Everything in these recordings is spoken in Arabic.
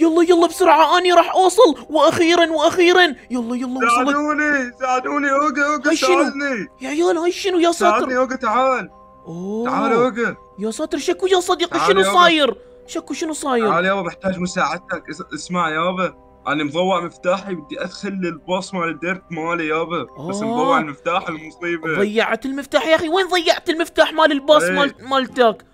يلا يلا بسرعة أني راح أوصل وأخيرا وأخيرا يلا يلا وصلت ساعدوني ساعدوني أوقع أوقع ساعدني يا عيال هاي شنو يا ساتر ساعدني أوقع تعال أوه. تعال أوقع يا ساتر شكو يا صديقي شنو صاير شكو شنو صاير تعال يابا محتاج مساعدتك اسمع يابا انا مضوع مفتاحي بدي ادخل للباص مال الديرت مالي يابا بس مضوع المفتاح المصيبه ضيعت المفتاح يا اخي وين ضيعت المفتاح مال الباص إيه. مال مالتك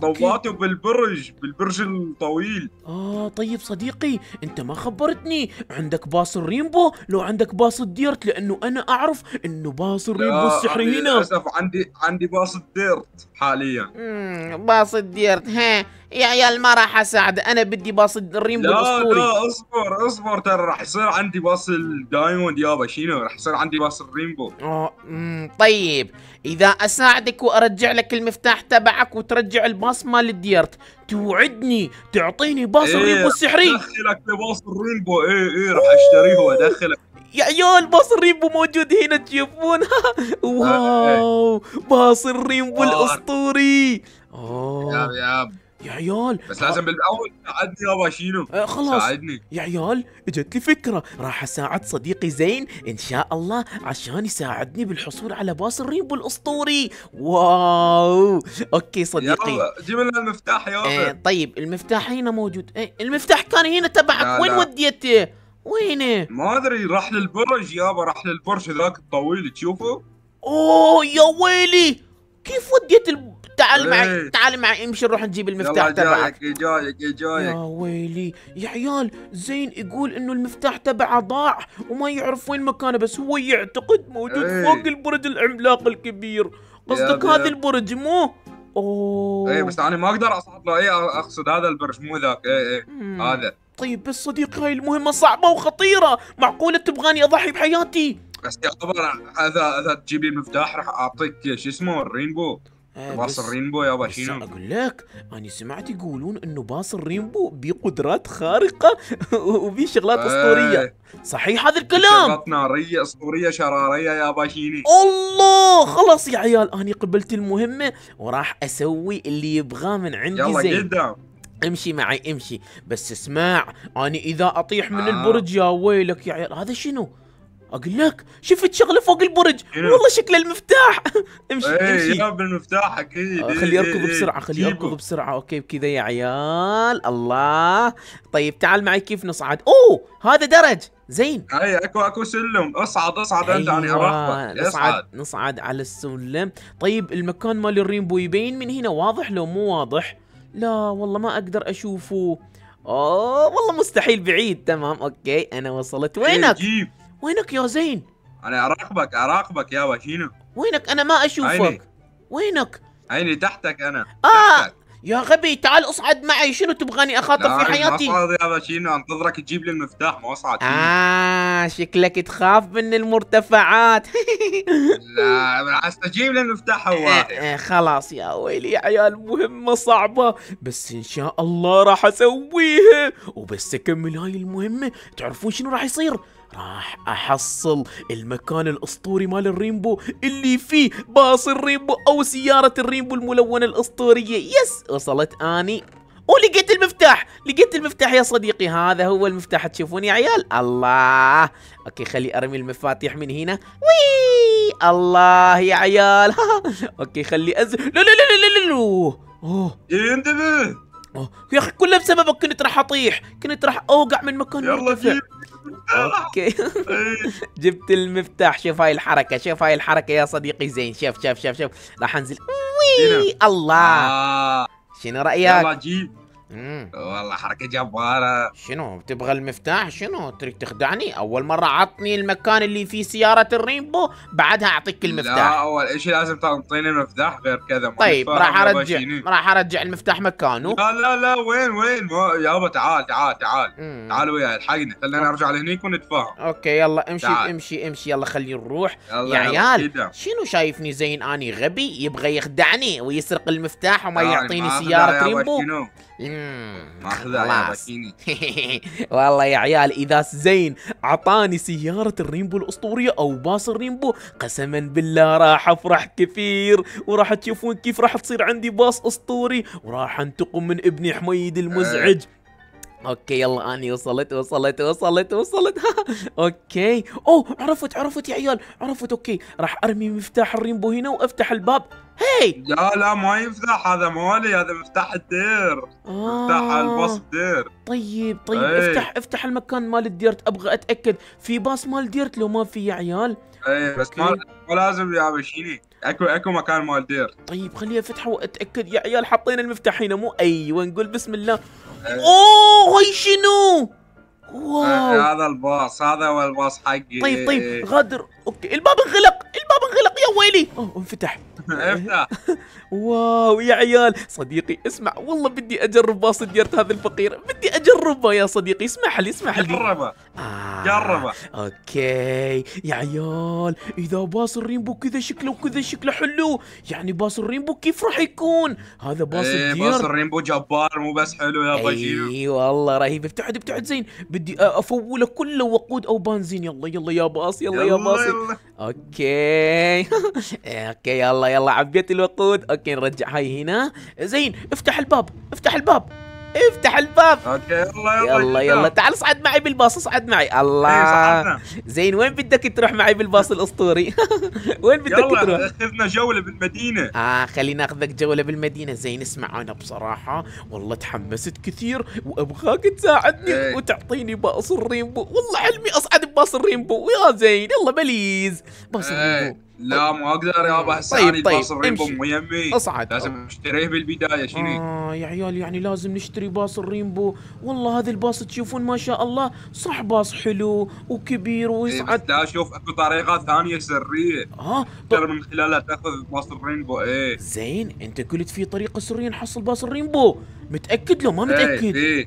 طوعته بالبرج بالبرج الطويل اه طيب صديقي انت ما خبرتني عندك باص الريمبو لو عندك باص الديرت لانه انا اعرف انه باص الريمبو السحري هنا للاسف عندي عندي باص الديرت حاليا امم باص الديرت ها يا عيال ما راح اساعد انا بدي باص الريمبو لا الاسطوري لا اصبر اصبر ترى راح يصير عندي باص الدايموند يابا شنو راح يصير عندي باص الريمبو اه طيب اذا اساعدك وارجع لك المفتاح تبعك وترجع الباص مال الديرت توعدني تعطيني باص إيه الريمبو السحري ادخلك لباص الريمبو اي اي راح اشتريه وادخلك يا عيال باص الريمبو موجود هنا تشوفونها إيه. واو باص الريمبو الاسطوري اوه ياب ياب يا عيال بس لازم بالاول ساعدني يابا شينو آه خلاص ساعدني يا عيال اجت لي فكره راح اساعد صديقي زين ان شاء الله عشان يساعدني بالحصول على باص الريبو الاسطوري واو اوكي صديقي جيب لنا المفتاح يابا آه طيب المفتاح هنا موجود آه المفتاح كان هنا تبعك وين وديته وينه ما ادري راح للبرج يابا راح للبرج ذاك الطويل تشوفه اوه يا ويلي كيف وديت تعال معي تعال معي امشي نروح نجيب المفتاح تبعك جايك جايك يا ويلي يا عيال زين يقول انه المفتاح تبعه ضاع وما يعرف وين مكانه بس هو يعتقد موجود ايه. فوق البرج العملاق الكبير قصدك هذا البرج مو؟ اوه اي بس انا ما اقدر اصعد له اي اقصد هذا البرج مو ذاك اي اي هذا طيب بس صديقي هاي المهمه صعبه وخطيره معقوله تبغاني اضحي بحياتي بس يا خبر اذا اذا تجيب لي المفتاح راح اعطيك شو اسمه الرينبو آه، باص الرينبو يا باشينو اقول لك انا سمعت يقولون انه باص الرينبو بقدرات خارقه وفي شغلات إيه، اسطوريه صحيح هذا الكلام شغلات ناريه اسطوريه شراريه يا باشيني الله خلاص يا عيال انا قبلت المهمه وراح اسوي اللي يبغاه من عندي يلا زين قدام امشي معي امشي بس اسمع اني اذا اطيح من آه. البرج يا ويلك يا عيال هذا شنو اقول لك شفت شغله فوق البرج إيه. والله شكله المفتاح امشي إيه، امشي يا بالمفتاح اكيد آه، إيه، خليه يركض بسرعه خليه يركض بسرعه اوكي بكذا يا عيال الله طيب تعال معي كيف نصعد اوه هذا درج زين اي اكو اكو سلم اصعد اصعد انت يعني اراقبك نصعد نصعد على السلم طيب المكان مال الريمبو يبين من هنا واضح لو مو واضح لا والله ما اقدر اشوفه اوه والله مستحيل بعيد تمام اوكي انا وصلت وينك؟ جيب وينك يا زين؟ انا اراقبك اراقبك يا شنو؟ وينك انا ما اشوفك عيني. وينك؟ عيني تحتك انا اه تحتك. يا غبي تعال اصعد معي شنو تبغاني اخاطر في حياتي؟ لا يا شنو انتظرك تجيب لي المفتاح ما اصعد اه شكلك تخاف من المرتفعات لا بالعكس تجيب لي المفتاح هو آه آه خلاص يا ويلي يا عيال مهمة صعبة بس ان شاء الله راح اسويها وبس اكمل هاي المهمة تعرفون شنو راح يصير؟ راح احصل المكان الاسطوري مال الريمبو اللي فيه باص الريمبو او سيارة الريمبو الملونة الاسطورية يس وصلت اني ولقيت المفتاح لقيت المفتاح يا صديقي هذا هو المفتاح تشوفون يا عيال الله اوكي خلي ارمي المفاتيح من هنا وي الله يا عيال اوكي خلي انزل لا لا لا لا لا اوه انتبه يا اخي كله بسببك كنت راح اطيح كنت راح اوقع من مكان يلا في اوكي جبت المفتاح شوف هاي الحركه شوف هاي الحركه يا صديقي زين شوف شوف شوف شوف راح انزل وي الله آه. شنو رايك؟ يلا جيب والله حركه جباره شنو بتبغى المفتاح شنو تريد تخدعني اول مره عطني المكان اللي فيه سياره الرينبو بعدها اعطيك المفتاح لا اول إشي لازم تعطيني المفتاح غير كذا طيب راح ارجع راح ارجع المفتاح مكانه لا لا لا وين وين يابا تعال تعال تعال مم. تعال وياي الحقنا خلينا ارجع لهنيك ونتفاهم اوكي يلا امشي تعال. امشي امشي يلا خلينا نروح يا عيال شنو شايفني زين اني غبي يبغى يخدعني ويسرق المفتاح وما يعطيني سياره رينبو ماخذها يا والله يا عيال اذا زين اعطاني سياره الرينبو الاسطوريه او باص الرينبو قسما بالله راح افرح كثير وراح تشوفون كيف راح تصير عندي باص اسطوري وراح انتقم من ابني حميد المزعج آه. اوكي يلا اني وصلت وصلت وصلت وصلت اوكي اوه عرفت عرفت يا عيال عرفت اوكي راح ارمي مفتاح الريمبو هنا وافتح الباب هاي لا لا ما يفتح هذا مالي هذا مفتاح الدير آه. مفتاح الباص الدير طيب طيب أي. افتح افتح المكان مال الديرت ابغى اتاكد في باص مال ديرت لو ما في يا عيال اي بس ما لازم يا بشيني اكو اكو مكان مال دير طيب خليها فتحه واتاكد يا عيال حطينا المفتاح هنا مو ايوه نقول بسم الله إيه. اوه هاي شنو؟ إيه، واو هذا الباص هذا هو الباص حقي طيب طيب غدر اوكي الباب انغلق الباب انغلق يا ويلي اوه انفتح افتح واو يا عيال صديقي اسمع والله بدي اجرب باص ديرت هذا الفقير بدي اجربه يا صديقي اسمح لي اسمح لي جربه آه، جربه اوكي يا عيال اذا باص الرينبو كذا شكله وكذا شكله حلو يعني باص الرينبو كيف راح يكون هذا باص الدير باص الرينبو جبار مو بس حلو يا بجيب اي أيوة، والله رهيب ابتعد ابتعد زين بدي افوله كله وقود او بنزين يلا يلا يا باص يلا يا باص يلا اوكي اوكي يلا يلا عبيت الوقود اوكي نرجع هاي هنا زين افتح الباب افتح الباب افتح الباب اوكي يلا يلا يلا, يلا. تعال اصعد معي بالباص اصعد معي الله إيه، زين وين بدك تروح معي بالباص الاسطوري وين بدك يلا تروح اخذنا جوله بالمدينه اه خلينا ناخذك جوله بالمدينه زين اسمع انا بصراحه والله تحمست كثير وابغاك تساعدني ايه. وتعطيني باص الريمبو والله حلمي اصعد بباص الريمبو يا زين يلا بليز باص إيه. الريمبو لا طيب. ما اقدر يابا هسه طيب باص طيب، الرينبو مو يمي اصعد لازم اشتريه بالبدايه شنو آه يا عيال يعني لازم نشتري باص الريمبو والله هذا الباص تشوفون ما شاء الله صح باص حلو وكبير إيه، ويصعد لا شوف اكو طريقه ثانيه سريه اه تقدر من خلالها تاخذ باص الريمبو ايه زين انت قلت في طريقه سريه نحصل باص الريمبو متاكد لو ما إيه، متاكد ايه, ايه.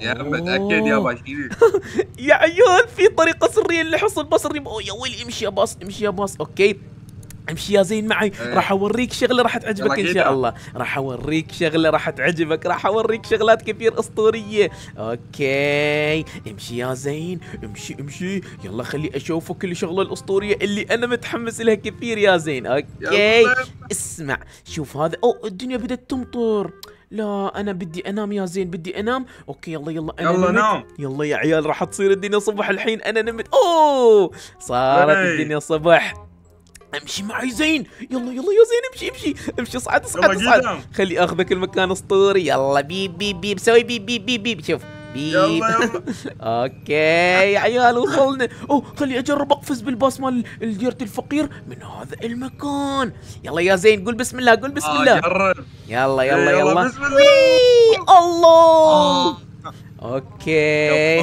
يا متاكد يا باشير يا عيال في طريقه سريه لحصول باص الريمبو يا ويلي امشي يا باص امشي يا باص اوكي امشي يا زين معي إيه. راح اوريك شغله راح تعجبك ان شاء الله راح اوريك شغله راح تعجبك راح اوريك شغلات كثير اسطوريه اوكي امشي يا زين امشي امشي يلا خلي اشوفك الشغله الاسطوريه اللي انا متحمس لها كثير يا زين اوكي اسمع شوف هذا او الدنيا بدت تمطر لا انا بدي انام يا زين بدي انام اوكي يلا يلا انا يلا نمت. نام يلا يا عيال راح تصير الدنيا صبح الحين انا نمت اوه صارت الدنيا صبح امشي معي زين يلا يلا يا زين امشي امشي امشي اصعد اصعد اصعد خلي اخذك المكان اسطوري يلا بيب بيب بيب سوي بيب بيب بيب بيب شوف بيب اوكي يا عيال وصلنا اوه خلي اجرب اقفز بالباص مال الجيرة الفقير من هذا المكان يلا يا زين قول بسم الله قول بسم آه، الله يلا يلا يلا, يلا, يلا. بسم الله الله آه. اوكي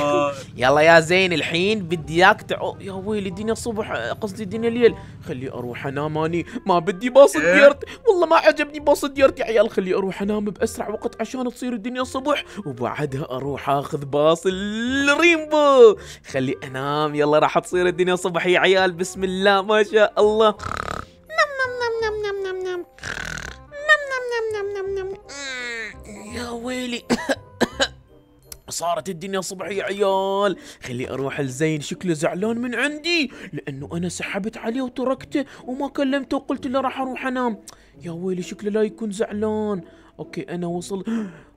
يلا يا زين الحين بدي اياك تعو يا ويلي الدنيا صبح قصدي الدنيا ليل خلي اروح انام اني ما بدي باص إيه. ديرتي والله ما عجبني باص يا عيال خلي اروح انام باسرع وقت عشان تصير الدنيا صبح وبعدها اروح اخذ باص الريمبو خلي انام يلا راح تصير الدنيا صبح يا عيال بسم الله ما شاء الله نم نم نم نم نم نم نم نم نم نم يا ويلي صارت الدنيا يا عيال خلي اروح لزين شكله زعلان من عندي لانه انا سحبت عليه وتركته وما كلمته وقلت له راح اروح انام يا ويلي شكله لا يكون زعلان اوكي انا وصل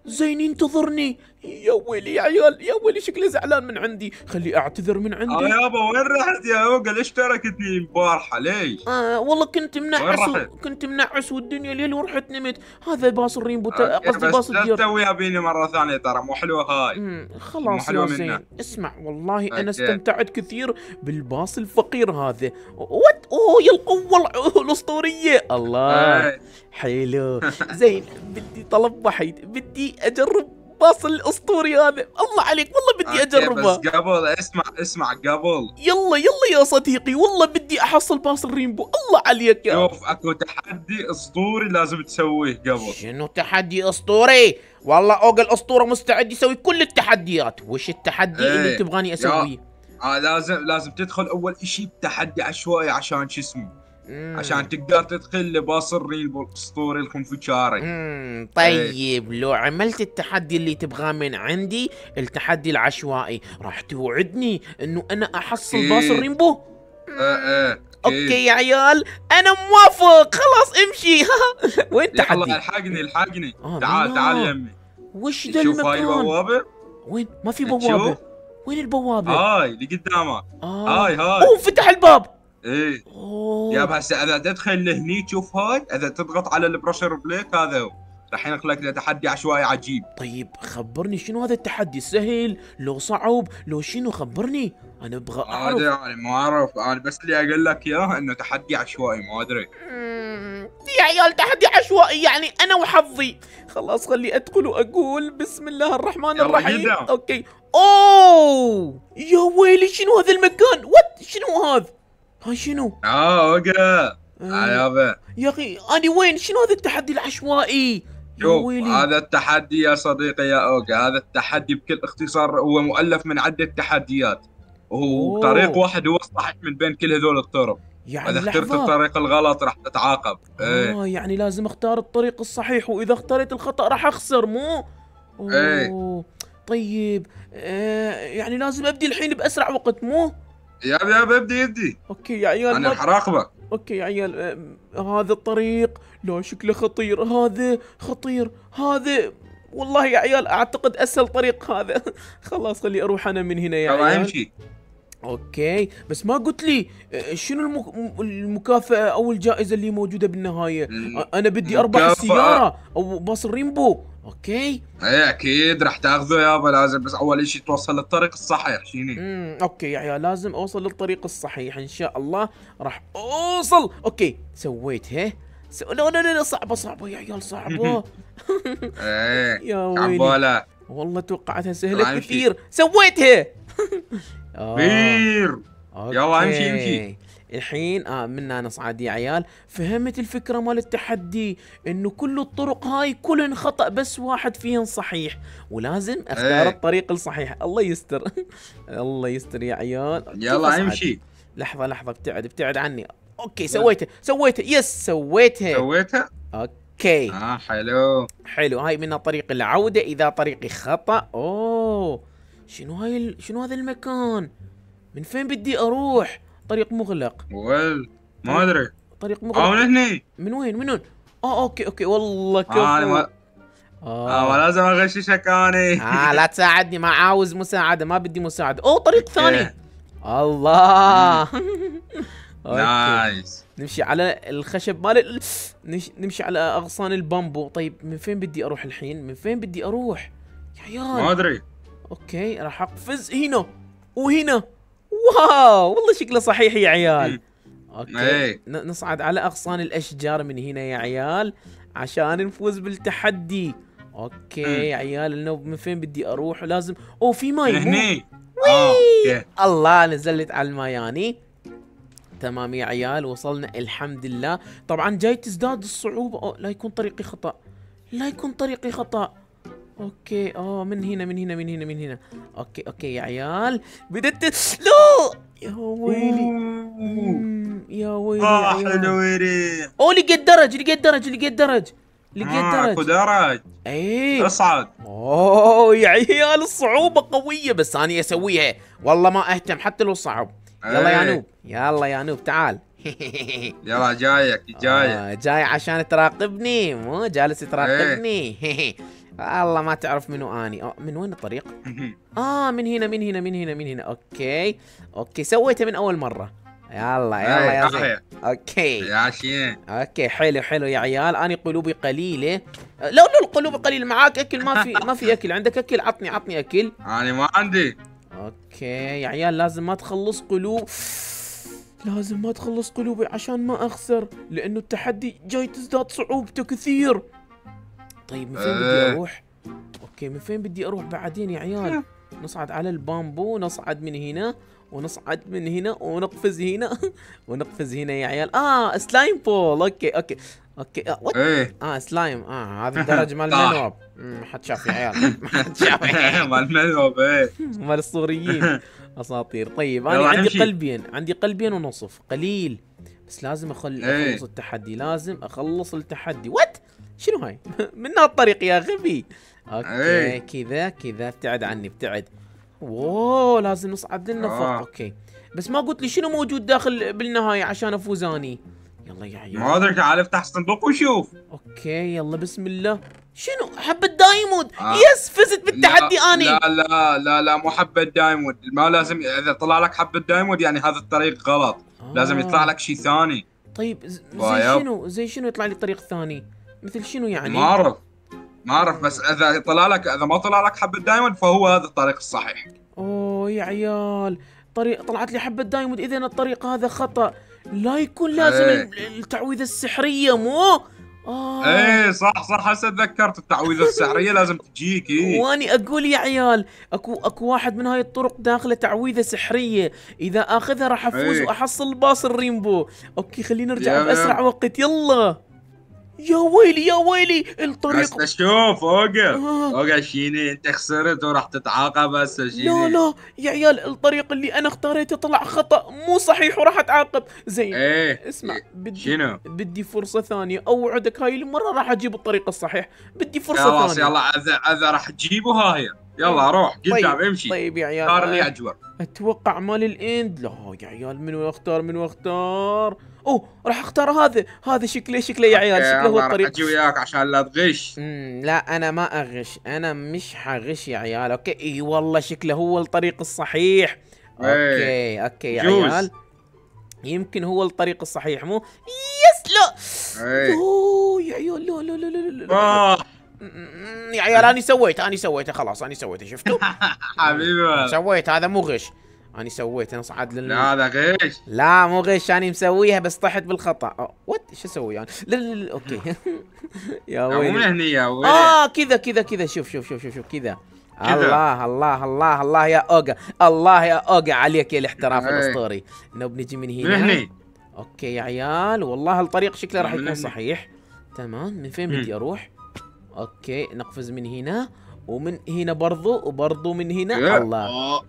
زين ينتظرني يا ويلي يا عيال يا ويلي شكله زعلان من عندي خلي اعتذر من عندي آه يابا وين رحت يا اوقع ليش تركتني البارحه ليش آه والله كنت منعس كنت منعس والدنيا ليل ورحت نمت هذا باص الريمبو قصدي باص الدير لا تسويها بيني مره ثانيه ترى مو حلوه هاي خلاص يا زين اسمع والله انا استمتعت كثير بالباص الفقير هذا وات اوه يا القوه الاسطوريه الله أي. حلو زين بدي طلب واحد بدي اجرب باص الاسطوري هذا الله عليك والله بدي اجربه بس قبل اسمع اسمع قبل يلا يلا يا صديقي والله بدي احصل باص الريمبو الله عليك يا شوف اكو تحدي اسطوري لازم تسويه قبل شنو تحدي اسطوري والله اوجا الاسطوره مستعد يسوي كل التحديات وش التحدي ايه. اللي تبغاني اسويه آه لازم لازم تدخل اول شيء بتحدي عشوائي عشان شو اسمه عشان تقدر تدخل لباص الريل الاسطوري الخنفشاري إيه. طيب لو عملت التحدي اللي تبغاه من عندي التحدي العشوائي راح توعدني انه انا احصل إيه. باص الريمبو اه اه اوكي يا عيال انا موافق خلاص امشي وين تحدي يلا الحقني الحقني آه، تعال تعال يمي وش ذا المكان شوف هاي البوابه وين ما في إيه، بوابه وين البوابه هاي اللي قدامك آه. هاي هاي اوه فتح الباب ايه يا هسه اذا تدخل لهني تشوف هاي اذا تضغط على البرشر بليك هذا هو راح يخلق له تحدي عشوائي عجيب طيب خبرني شنو هذا التحدي سهل لو صعب لو شنو خبرني انا ابغى اعرف هذا يعني ما اعرف انا بس اللي اقول لك اياه انه تحدي عشوائي ما ادري يا عيال تحدي عشوائي يعني انا وحظي خلاص خلي ادخل واقول بسم الله الرحمن الرحيم اوكي اوه يا ويلي شنو هذا المكان وات شنو هذا ها شنو؟ اه وقع إيه. آه، يابا يا اخي انا وين شنو هذا التحدي العشوائي؟ شوف هذا التحدي يا صديقي يا اوجا هذا التحدي بكل اختصار هو مؤلف من عده تحديات وطريق واحد هو الصحيح من بين كل هذول الطرق يعني اذا اخترت الطريق الغلط راح تتعاقب آه، ايه. اه يعني لازم اختار الطريق الصحيح واذا اخترت الخطا راح اخسر مو ايه طيب آه يعني لازم ابدي الحين باسرع وقت مو يا ياب ابدي ابدي اوكي يا عيال انا الحراقبه اوكي يا عيال هذا الطريق لا شكله خطير هذا خطير هذا والله يا عيال اعتقد اسهل طريق هذا خلاص خلي اروح انا من هنا يا عيال امشي اوكي بس ما قلت لي أه، شنو المك... المكافاه او الجائزه اللي موجوده بالنهايه انا بدي اربح السياره او باص الريمبو اوكي ايه اكيد رح تاخذه يابا لازم بس اول شيء توصل للطريق الصحيح شيني امم اوكي يا عيال لازم اوصل للطريق الصحيح ان شاء الله راح اوصل اوكي سويتها س... لا لا لا صعبه صعبه يا عيال صعبه إيه، يا ويلي والله توقعتها سهله طيب، كثير سويتها كبير آه. يلا امشي امشي الحين آه منا نصعد يا عيال فهمت الفكرة مال التحدي انه كل الطرق هاي كلهن خطأ بس واحد فيهن صحيح ولازم اختار ايه. الطريق الصحيح الله يستر الله يستر يا عيال يلا امشي لحظة لحظة ابتعد ابتعد عني اوكي سويته سويته يس سويتها سويتها اوكي اه حلو حلو هاي من طريق العودة اذا طريقي خطأ اوه شنو هاي ال... شنو هذا المكان من فين بدي اروح طريق مغلق ول ما ادري طريق مغلق من هني من وين من وين اه اوكي اوكي والله آه، كفو آه اه ما لازم اغششك اني اه لا تساعدني ما عاوز مساعده ما بدي مساعده اوه طريق ثاني إيه. الله نايس نمشي على الخشب مال نمشي على اغصان البامبو طيب من فين بدي اروح الحين من فين بدي اروح يا عيال ما ادري اوكي راح اقفز هنا وهنا واو والله شكله صحيح يا عيال اوكي إيه. نصعد على اغصان الاشجار من هنا يا عيال عشان نفوز بالتحدي اوكي يا عيال النوب من فين بدي اروح لازم او في ماي هني آه، الله نزلت على الماياني تمام يا عيال وصلنا الحمد لله طبعا جاي تزداد الصعوبه أوه لا يكون طريقي خطا لا يكون طريقي خطا اوكي اه من هنا من هنا من هنا من هنا اوكي اوكي يا عيال بدت لو يا ويلي يا ويلي اه ويلي اوه لقيت درج لقيت درج لقيت درج لقيت آه، درج اكو درج اي اصعد اوه يا عيال الصعوبة قوية بس انا اسويها والله ما اهتم حتى لو صعب يلا يا إيه. نوب يلا يا نوب تعال يلا جايك جايك آه، جاي عشان تراقبني مو جالس تراقبني إيه. الله ما تعرف منو اني من وين الطريق اه من هنا من هنا من هنا من هنا اوكي اوكي سويته من اول مره يلا يلا إيه، يا زين اوكي يا شين اوكي حلو حلو يا عيال انا قلوبي قليله لو لا القلوب قليله معاك اكل ما في ما في اكل عندك اكل عطني عطني اكل انا ما عندي اوكي يا عيال لازم ما تخلص قلوب لازم ما تخلص قلوبي عشان ما اخسر لانه التحدي جاي تزداد صعوبته كثير طيب من فين بدي آه. اروح؟ اوكي من فين بدي اروح بعدين يا عيال؟ نصعد على البامبو نصعد من هنا ونصعد من هنا ونقفز هنا ونقفز هنا يا عيال اه سلايم بول اوكي اوكي اوكي اه, إيه. آه سلايم اه هذا الدرج مال المنوب ما حد شاف يا عيال ما حد شاف مال المنوب ايه مال الصوريين اساطير طيب انا عندي قلبين عندي قلبين ونصف قليل بس لازم إيه. اخلص التحدي لازم اخلص التحدي وات شنو هاي؟ من هالطريق يا غبي اوكي إيه. كذا كذا ابتعد عني ابتعد اوه لازم نصعد لنا فوق آه. اوكي بس ما قلت لي شنو موجود داخل بالنهايه عشان افوز اني يلا يا عيال ما ادري تعال افتح صندوق وشوف اوكي يلا بسم الله شنو حبة دايمود؟ آه. يس فزت بالتحدي لا اني لا لا لا لا مو حبة دايمود، ما لازم اذا طلع لك حبة دايمود يعني هذا الطريق غلط آه. لازم يطلع آه. لك شيء ثاني طيب زي شنو زي شنو يطلع لي طريق ثاني مثل شنو يعني؟ ما اعرف ما اعرف بس اذا طلع لك اذا ما طلع لك حبه دايموند فهو هذا الطريق الصحيح اوه يا عيال طريق طلعت لي حبه دايموند اذا الطريق هذا خطا لا يكون لازم ايه. التعويذه السحريه مو آه. ايه صح صح هسه تذكرت التعويذه السحريه لازم تجيك إيه. واني اقول يا عيال اكو اكو واحد من هاي الطرق داخله تعويذه سحريه اذا اخذها راح افوز ايه. واحصل باص الريمبو اوكي خلينا نرجع باسرع وقت يلا يا ويلي يا ويلي الطريق بس شوف اوقف آه. اوقف شيني انت خسرت وراح تتعاقب هسه شيني لا لا يا عيال الطريق اللي انا اختاريته طلع خطا مو صحيح وراح اتعاقب زين ايه اسمع إيه. بدي شنو بدي فرصه ثانيه اوعدك هاي المره راح اجيب الطريق الصحيح بدي فرصه ثانيه خلاص يلا اذا اذا راح تجيبه ها هي يلا طيب، روح قدام طيب. امشي طيب يا عيال اختار اللي يعجبك آه، اتوقع مال الاند لا يا عيال منو اختار منو اختار اوه راح اختار هذا هذا شكله شكله يا عيال شكله هو الطريق اجي وياك عشان لا تغش لا انا ما اغش انا مش حغش يا عيال اوكي اي والله شكله هو الطريق الصحيح إيه، اوكي اوكي يا جوز. عيال يمكن هو الطريق الصحيح مو يس لا إيه. اوه يا عيال لا لا لا لا, لا. آه. يا يعني عيال انا سويت انا سويته خلاص انا سويته شفتوا؟ حبيبي سويت هذا مو غش انا سويت انا صعد لل لا هذا غش لا مو غش انا مسويها بس طحت بالخطا وات شو اسوي انا؟ اوكي يا ويلي مو هني يا ويلي اه كذا كذا كذا شوف شوف شوف شوف, شوف كذا الله الله الله الله يا اوجا الله يا اوجا عليك يا الاحتراف إيه. الاسطوري لو بنجي من هنا من اوكي يا عيال والله الطريق شكله راح يكون صحيح تمام من فين بدي اروح؟ اوكي نقفز من هنا ومن هنا برضو وبرضو من هنا الله آه.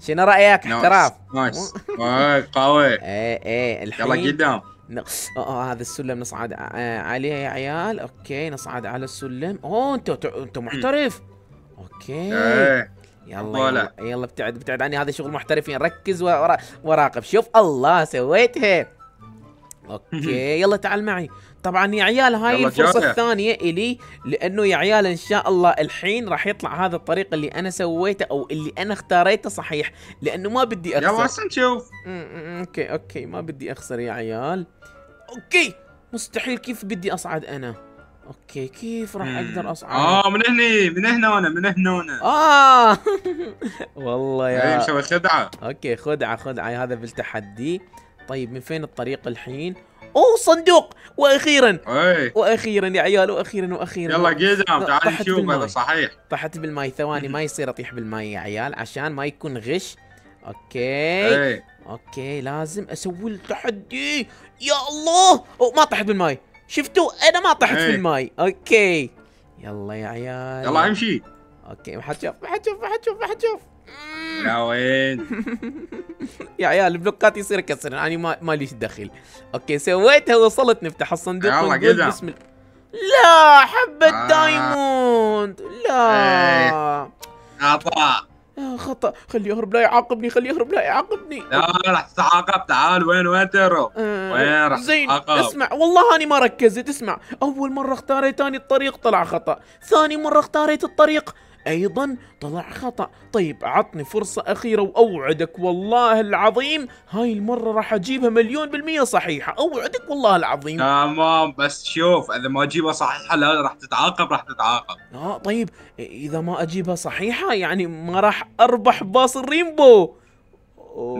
شنو رايك احتراف؟ نايس قوي ايه ايه الحين يلا قدام اه هذا السلم نصعد آه، آه، عليه يا عيال اوكي نصعد على السلم اوه انت انت محترف اوكي إيه. يلا يلا, يلا ابتعد ابتعد عني هذا شغل محترفين يعني ركز وراقب شوف الله سويتها اوكي يلا تعال معي طبعا يا عيال هاي الفرصه الثانيه الي لانه يا عيال ان شاء الله الحين راح يطلع هذا الطريق اللي انا سويته او اللي انا اختاريته صحيح لانه ما بدي اخسر يلا هسه نشوف اوكي اوكي ما بدي اخسر يا عيال اوكي مستحيل كيف بدي اصعد انا اوكي كيف راح اقدر اصعد اه من هني من هنا أنا من هنا أنا. اه والله يا مسوي خدعه اوكي خدعه خدعه هذا بالتحدي طيب من فين الطريق الحين اوه صندوق واخيرا أي. واخيرا يا عيال واخيرا واخيرا يلا قدام تعال نشوف هذا صحيح طحت بالماي ثواني ما يصير اطيح بالماي يا عيال عشان ما يكون غش اوكي أي. اوكي لازم اسوي التحدي يا الله أوه ما طحت بالماي شفتوا انا ما طحت أي. بالماي اوكي يلا يا عيال يلا امشي اوكي ما حد ما حد ما حد ما حد يا وين يا عيال البلوكات يصير كسر انا يعني ما ليش دخل اوكي سويتها وصلت نفتح الصندوق ونقول بسم الله لا حبة آه. دايموند لا إيه. خطأ آه، خطأ خليه يهرب لا يعاقبني خليه يهرب لا يعاقبني لا راح تتعاقب تعال وين وين تهرب آه. وين راح زين اسمع والله اني ما ركزت اسمع أول مرة اختاريت اني الطريق طلع خطأ ثاني مرة اختاريت الطريق أيضا طلع خطأ طيب عطني فرصة أخيرة وأوعدك والله العظيم هاي المرة راح أجيبها مليون بالمية صحيحة أوعدك والله العظيم تمام بس شوف إذا ما أجيبها صحيحة لا راح تتعاقب راح تتعاقب آه طيب إذا ما أجيبها صحيحة يعني ما راح أربح باص الريمبو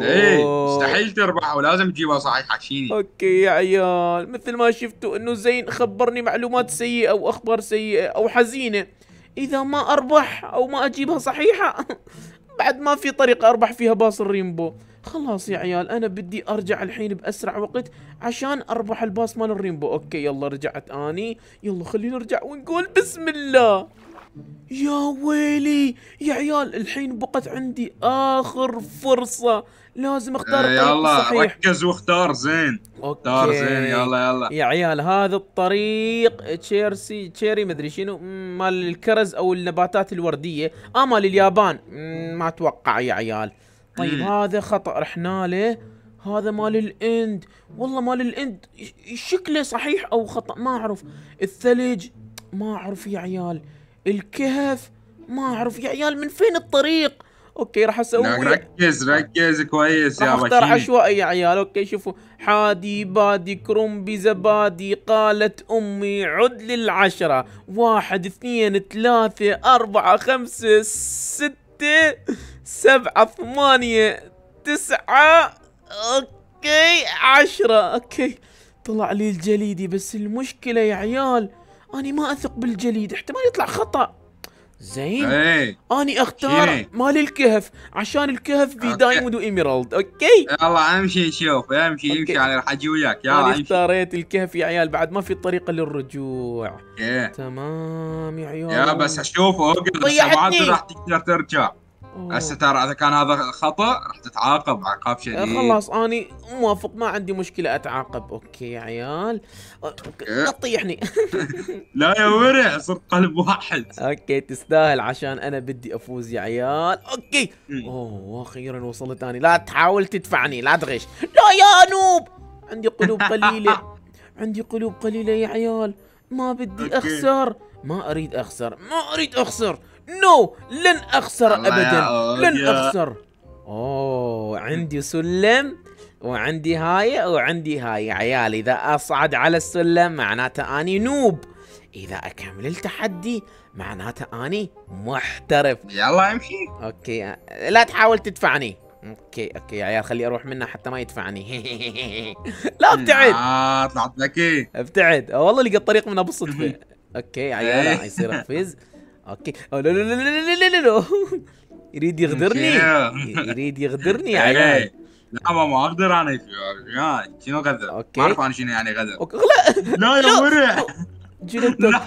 ايه مستحيل تربح ولازم تجيبها صحيحه شيني اوكي يا عيال مثل ما شفتوا انه زين خبرني معلومات سيئه واخبار سيئه او حزينه اذا ما اربح او ما اجيبها صحيحة بعد ما في طريقة اربح فيها باص الريمبو خلاص يا عيال انا بدي ارجع الحين باسرع وقت عشان اربح الباص مال الريمبو اوكي يلا رجعت اني يلا خلينا نرجع ونقول بسم الله يا ويلي يا عيال الحين بقت عندي اخر فرصة لازم اختار آه، الطريق الصحيح يلا ركز واختار زين اختار زين يلا يلا يا عيال هذا الطريق تشيرسي تشيري مدري شنو مال الكرز او النباتات الورديه اه مال اليابان ما اتوقع يا عيال طيب هذا خطا رحنا له هذا مال الاند والله مال الاند شكله صحيح او خطا ما اعرف الثلج ما اعرف يا عيال الكهف ما اعرف يا عيال من فين الطريق اوكي راح اسوي ركز ركز كويس يا اختار عشوائي يا عيال اوكي شوفوا حادي بادي كرومبي زبادي قالت امي عد للعشرة واحد اثنين ثلاثة اربعة خمسة ستة سبعة ثمانية تسعة اوكي عشرة اوكي طلع لي الجليدي بس المشكلة يا عيال اني ما اثق بالجليد احتمال يطلع خطأ زين ايه. اني اختار شيني. إيه. مال الكهف عشان الكهف في دايموند وايميرالد اوكي إيه، يلا امشي شوف امشي أوكي. امشي يعني على راح اجي وياك يلا امشي اختاريت الكهف يا عيال بعد ما في طريقه للرجوع ايه. تمام يا عيال يا بس اشوف اوقف بعد راح تقدر ترجع هسه ترى اذا كان هذا خطا راح تتعاقب عقاب شديد إيه، خلاص اني موافق ما عندي مشكله اتعاقب اوكي يا عيال لا تطيحني أه، لا يا ورع صرت قلب واحد اوكي تستاهل عشان انا بدي افوز يا عيال اوكي اوه واخيرا وصلت اني لا تحاول تدفعني لا تغش لا يا نوب عندي قلوب قليله عندي قلوب قليله يا عيال ما بدي اخسر ما اريد اخسر ما اريد اخسر نو لن أخسر أبدا لن أخسر أوه عندي سلم وعندي هاي وعندي هاي عيال إذا أصعد على السلم معناته أني نوب إذا أكمل التحدي معناته أني محترف يلا امشي أوكي لا تحاول تدفعني اوكي اوكي يا عيال خلي اروح منه حتى ما يدفعني لا ابتعد اه طلعت ابتعد والله لقيت طريق من ابو الصدفه اوكي عيال يصير قفز اوكي لا لا لا لا لا لا يريد يغدرني يريد يغدرني يا عيال إيه. لا ما اقدر انا يا شنو غدر؟ اوكي ما اعرف انا شنو يعني غدر لا لا يا ورع جلدتك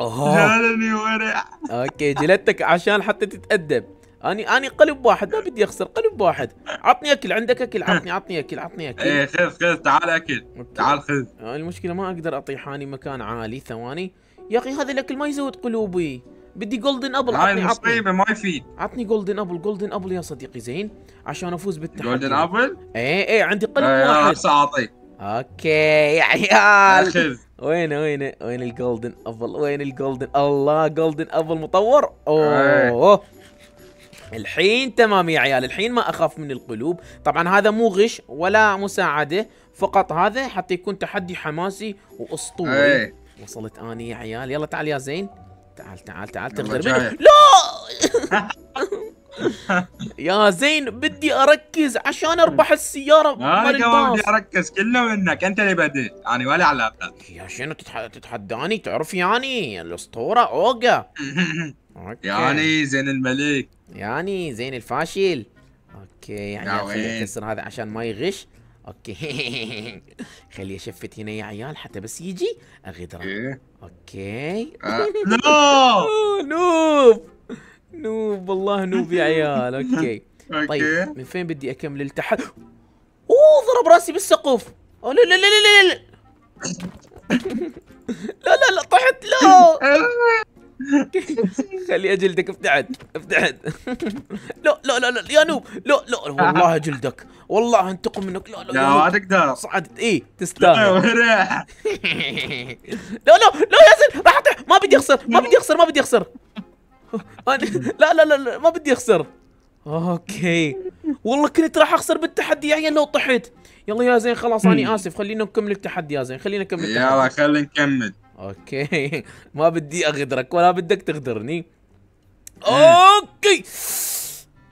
اوه جلدني ورع اوكي جلدتك عشان حتى تتادب اني اني قلب واحد ما بدي اخسر قلب واحد عطني اكل عندك اكل عطني عطني اكل عطني اكل ايه خذ خذ تعال اكل تعال خذ المشكله ما اقدر اطيح اني مكان عالي ثواني يا اخي هذا الاكل ما يزود قلوبي بدي جولدن ابل هاي المصيبه ما يفيد عطني جولدن ابل جولدن ابل يا صديقي زين عشان افوز بالتحدي جولدن ابل اي اي عندي قلب آه واحد هسه اعطيك اوكي يا عيال اخذ وين وين وين الجولدن ابل وين الجولدن الله جولدن ابل مطور اوه, أوه. الحين تمام يا عيال الحين ما اخاف من القلوب طبعا هذا مو غش ولا مساعده فقط هذا حتى يكون تحدي حماسي واسطوري إيه. وصلت اني يا عيال يلا تعال يا زين تعال تعال تعال تغدر مني لا يا زين بدي اركز عشان اربح السياره ما بدي اركز كله منك انت اللي بديت يعني ولا علاقه يا شنو تتحداني تعرف يعني الاسطوره اوجا أوكي. يعني زين الملك يعني زين الفاشل اوكي يعني خلينا نكسر هذا عشان ما يغش اوكي خلي اشفت هنا يا عيال حتى بس يجي اغدره إيه. اوكي لا آه. نوب نوب والله نوب يا عيال اوكي طيب من فين بدي اكمل لتحت اوه ضرب راسي بالسقوف أوه لا لا لا لا لا لا لا لا لا طحت لا آه. خلي جلدك ابتعد ابتعد لا لا لا لا يا نوب لا لا والله جلدك والله انتقم منك لا لا لا ما تقدر صعدت اي تستاهل لا لا لا زين راح ما بدي اخسر ما بدي اخسر ما بدي اخسر لا لا لا ما بدي اخسر اوكي والله كنت راح اخسر بالتحدي يا لو طحت يلا يا زين خلاص انا اسف خلينا نكمل التحدي يا زين خلينا نكمل يلا خلينا نكمل اوكي ما بدي اغدرك ولا بدك تغدرني إيه. اوكي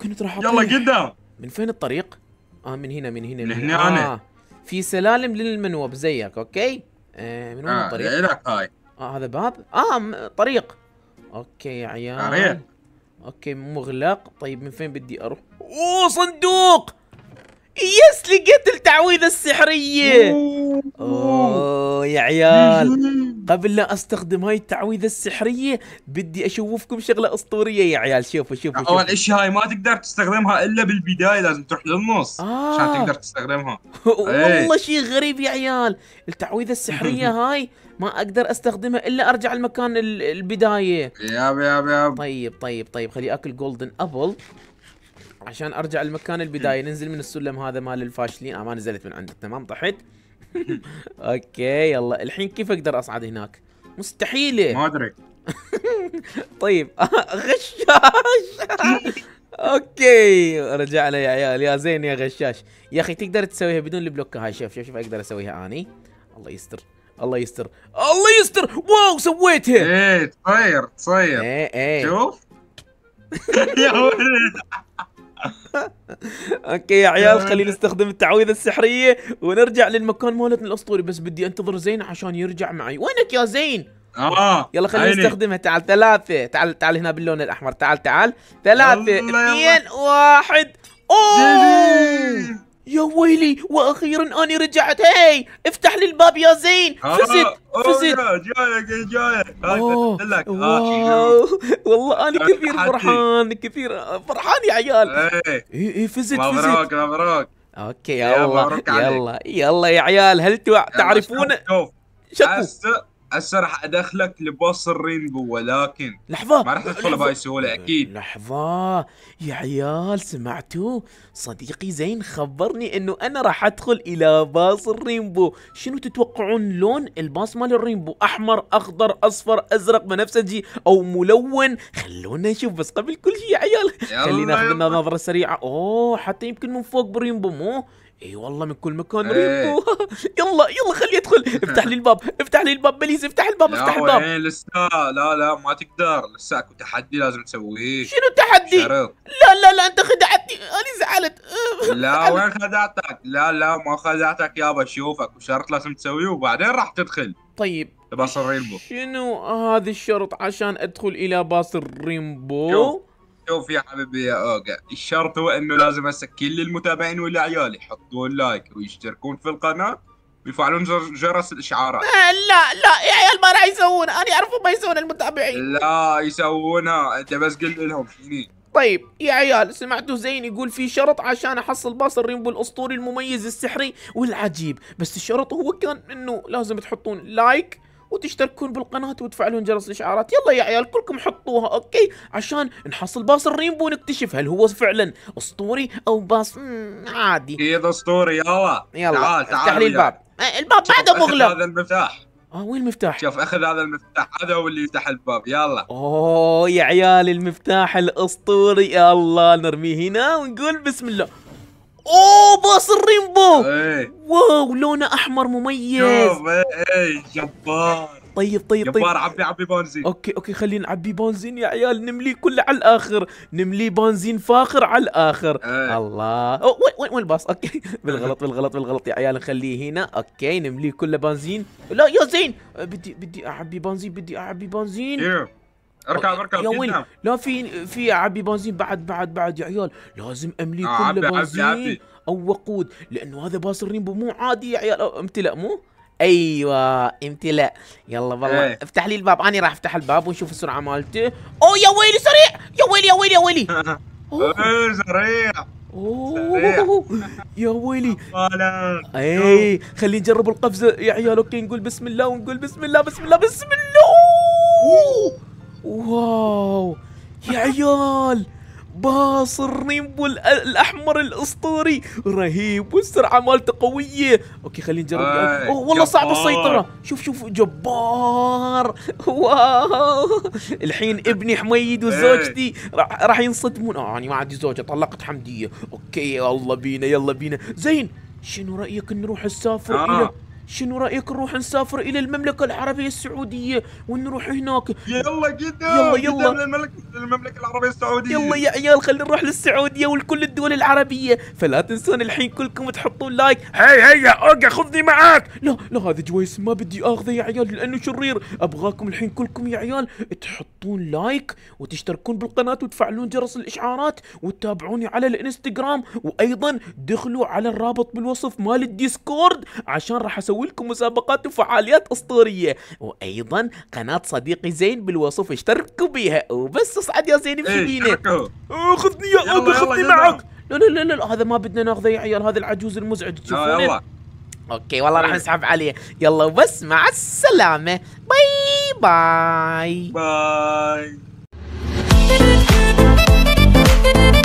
كنت راح يلا قدام من فين الطريق؟ اه من هنا من هنا من هنا انا آه. في سلالم للمنوب زيك اوكي؟ آه من وين آه الطريق؟ لك هاي اه هذا باب؟ اه طريق اوكي يا عيال طريق اوكي مغلق طيب من فين بدي اروح؟ اوه صندوق يس لقيت التعويذة السحرية اوه يا عيال قبل لا استخدم هاي التعويذة السحرية بدي اشوفكم شغلة اسطورية يا عيال شوفوا شوفوا اول شيء هاي ما تقدر تستخدمها الا بالبداية لازم تروح للنص آه. عشان آه. تقدر تستخدمها والله إيه. شيء غريب يا عيال التعويذة السحرية هاي ما اقدر استخدمها الا ارجع لمكان البداية ياب ياب ياب طيب طيب طيب خلي اكل جولدن ابل عشان ارجع المكان البدايه ننزل من السلم هذا مال الفاشلين آه ما نزلت من عنده تمام طحت اوكي يلا الحين كيف اقدر اصعد هناك مستحيله ما ادري طيب غشاش اوكي لي يا عيال يا زين يا غشاش يا اخي تقدر تسويها بدون البلوكه هاي شوف شوف شوف اقدر اسويها اني الله يستر الله يستر الله يستر واو سويتها ايه تصير تصير ايه ايه شوف يا ولد اوكي يا عيال آه. خلينا نستخدم التعويذه السحريه ونرجع للمكان مالتنا الاسطوري بس بدي انتظر زين عشان يرجع معي وينك يا زين اه يلا خلينا نستخدمها تعال ثلاثة تعال تعال هنا باللون الاحمر تعال تعال ثلاثة اثنين واحد اوه يا ويلي واخيرا اني رجعت هاي افتح لي الباب يا زين آه، فزت فزت جايك جايك آه، لك آه، والله انا كثير فرحان كثير فرحان يا عيال إيه. اي اي فزت فزت مبروك مبروك اوكي يلا يلا يلا يا عيال هل تعرفون شوف هسه راح ادخلك لبوس الرينبو ولكن لحظة ما راح تدخله بهاي السهولة اكيد لحظة يا عيال سمعتوا صديقي زين خبرني انه انا راح ادخل الى باص الرينبو شنو تتوقعون لون الباص مال الرينبو احمر اخضر اصفر ازرق بنفسجي او ملون خلونا نشوف بس قبل كل شيء يا عيال خلينا ناخذ لنا نظرة سريعة اوه حتى يمكن من فوق بالرينبو مو اي والله من كل مكان إيه. ريمبو يلا يلا خليه يدخل افتح لي الباب افتح لي الباب بليز افتح الباب افتح الباب لا لسه لا لا ما تقدر لسه اكو تحدي لازم تسويه شنو تحدي؟ شرط. لا لا لا انت خدعتني انا زعلت لا وين خدعتك؟ لا لا ما خدعتك يابا شوفك شرط لازم تسويه وبعدين راح تدخل طيب باص الريمبو شنو هذا الشرط عشان ادخل الى باص الريمبو؟ شوف يا حبيبي يا اوجا الشرط هو انه لازم هسه كل المتابعين والعيال يحطون لايك ويشتركون في القناه ويفعلون جرس الاشعارات إيه، لا لا يا عيال ما راح يسوونها انا اعرف ما يسوون المتابعين لا يسوونها انت بس قل لهم شنو طيب يا عيال سمعتوا زين يقول في شرط عشان احصل باص الريمبو الاسطوري المميز السحري والعجيب بس الشرط هو كان انه لازم تحطون لايك وتشتركون بالقناة وتفعلون جرس الاشعارات يلا يا عيال كلكم حطوها اوكي عشان نحصل باص الريمبو ونكتشف هل هو فعلا اسطوري او باص عادي إيه اسطوري يلا يلا تعال تعال افتح لي إيه، الباب الباب بعده مغلق هذا المفتاح اه وين المفتاح؟ شوف اخذ هذا المفتاح هذا هو اللي يفتح الباب يلا اوه يا عيال المفتاح الاسطوري يلا نرميه هنا ونقول بسم الله اوه باص الريمبو ايه واو لونه احمر مميز شوف ايه جبار طيب طيب طيب جبار عبي عبي بنزين اوكي اوكي خلينا نعبي بنزين يا عيال نمليه كله على الاخر نمليه بنزين فاخر على الاخر ايه. الله وين وين وين الباص اوكي بالغلط بالغلط بالغلط يا عيال نخليه هنا اوكي نمليه كله بنزين لا يا زين بدي بدي اعبي بنزين بدي اعبي بنزين ايه. اركب اركب يا ويلي لا في في اعبي بنزين بعد بعد بعد يا عيال لازم املي آه كله بنزين عبي او وقود لانه هذا باص الريمبو مو عادي يا عيال امتلأ مو ايوه امتلأ يلا والله ايه. افتح لي الباب انا راح افتح الباب ونشوف السرعه مالته او يا ويلي سريع يا ويلي يا ويلي يا ويلي اوه سريع اوه يا ويلي اي خلي نجرب القفزه يا عيال اوكي نقول بسم الله ونقول بسم الله بسم الله بسم الله واو يا عيال باص الريمبو الاحمر الاسطوري رهيب والسرعه مالته قويه اوكي خلينا نجرب آه والله صعبه السيطره شوف شوف جبار واو الحين ابني حميد وزوجتي إيه. راح راح ينصدمون اه انا ما عندي زوجه طلقت حمديه اوكي يلا بينا يلا بينا زين شنو رايك نروح نسافر آه. الى شنو رايك نروح نسافر الى المملكه العربيه السعوديه ونروح هناك يلا جدا يلا يلا الملك المملكه العربيه السعوديه يلا يا عيال خلينا نروح للسعوديه ولكل الدول العربيه فلا تنسون الحين كلكم تحطون لايك هيا هيا اوقع خذني معاك لا لا هذا جويس ما بدي اخذه يا عيال لانه شرير ابغاكم الحين كلكم يا عيال تحطون لايك وتشتركون بالقناه وتفعلون جرس الاشعارات وتتابعوني على الانستغرام وايضا دخلوا على الرابط بالوصف مال الديسكورد عشان راح اسوي لكم مسابقات وفعاليات أسطورية وأيضا قناة صديقي زين بالوصف اشتركوا بيها وبس اصعد يا زين امشي إيه، بينا خذني يا أبا خذني معك لا لا لا لا هذا ما بدنا ناخذه يا عيال هذا العجوز المزعج تشوفونه اوكي والله راح نسحب إيه. عليه يلا وبس مع السلامه باي باي باي